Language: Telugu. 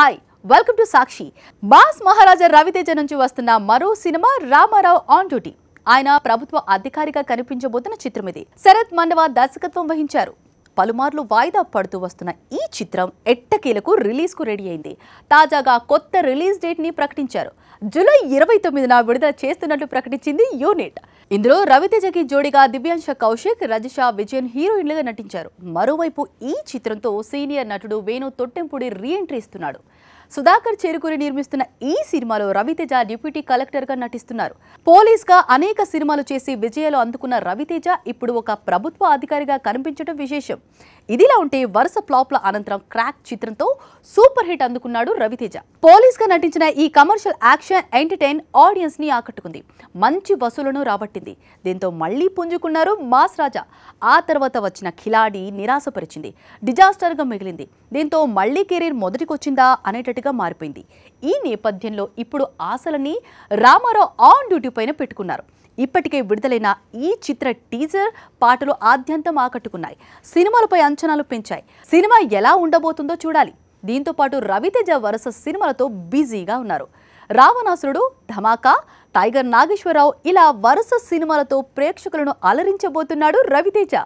hi welcome to Sakshi mass Maharaja Raviteja నుంచి వస్తున్న మరో సినిమా రామారావు ఆన్ డ్యూటీ ఆయన ప్రభుత్వ అధికారిగా కనిపించబోతున్న చిత్రం ఇది శరత్ మండవ దర్శకత్వం వహించారు పలుమార్లు వాయిదా పడుతూ వస్తున్న ఈ చిత్రం ఎట్టకేలకు రిలీజ్కు రెడీ అయింది తాజాగా కొత్త రిలీజ్ డేట్ని ప్రకటించారు జూలై ఇరవై తొమ్మిదిన విడుదల చేస్తున్నట్లు ప్రకటించింది యూనిట్ ఇందులో రవితేజకి జోడిగా దివ్యాంశ కౌశిక్ రజష విజయన్ హీరోయిన్లుగా నటించారు మరోవైపు ఈ చిత్రంతో సీనియర్ నటుడు వేణు తొట్టెంపుడి రీ ఎంట్రీ ఇస్తున్నాడు సుధాకర్ చేరుకుని నిర్మిస్తున్న ఈ సినిమాలో రవితేజ డిప్యూటీ కలెక్టర్గా నటిస్తున్నారు పోలీస్గా అనేక సినిమాలు చేసి విజయాలు అందుకున్న రవితేజ ఇప్పుడు ఒక ప్రభుత్వ అధికారిగా కనిపించడం విశేషం ఇదిలా ఉంటే వరుస ల అనంతరం క్రాక్ చిత్రంతో సూపర్ హిట్ అందుకున్నాడు రవితేజ పోలీస్గా నటించిన ఈ కమర్షియల్ యాక్షన్ ఎంటర్టైన్ ఆడియన్స్ని ఆకట్టుకుంది మంచి వసూలను రాబట్టింది దీంతో మళ్లీ పుంజుకున్నారు మాస్ రాజా ఆ తర్వాత వచ్చిన ఖిలాడి నిరాశపరిచింది డిజాస్టర్గా మిగిలింది దీంతో మళ్లీ కెరీర్ మొదటికొచ్చిందా అనేటట్టు బాధ్యతగా మారిపోయింది ఈ నేపథ్యంలో ఇప్పుడు ఆశలని రామారావు ఆన్ డ్యూటీ పైన పెట్టుకున్నారు ఇప్పటికే విడుదలైన ఈ చిత్ర టీజర్ పాటలు ఆద్యంతం ఆకట్టుకున్నాయి సినిమాలపై అంచనాలు పెంచాయి సినిమా ఎలా ఉండబోతుందో చూడాలి దీంతో పాటు రవితేజ వరుస సినిమాలతో బిజీగా ఉన్నారు రావణాసురుడు ధమాకా టైగర్ నాగేశ్వరరావు ఇలా వరుస సినిమాలతో ప్రేక్షకులను అలరించబోతున్నాడు రవితేజ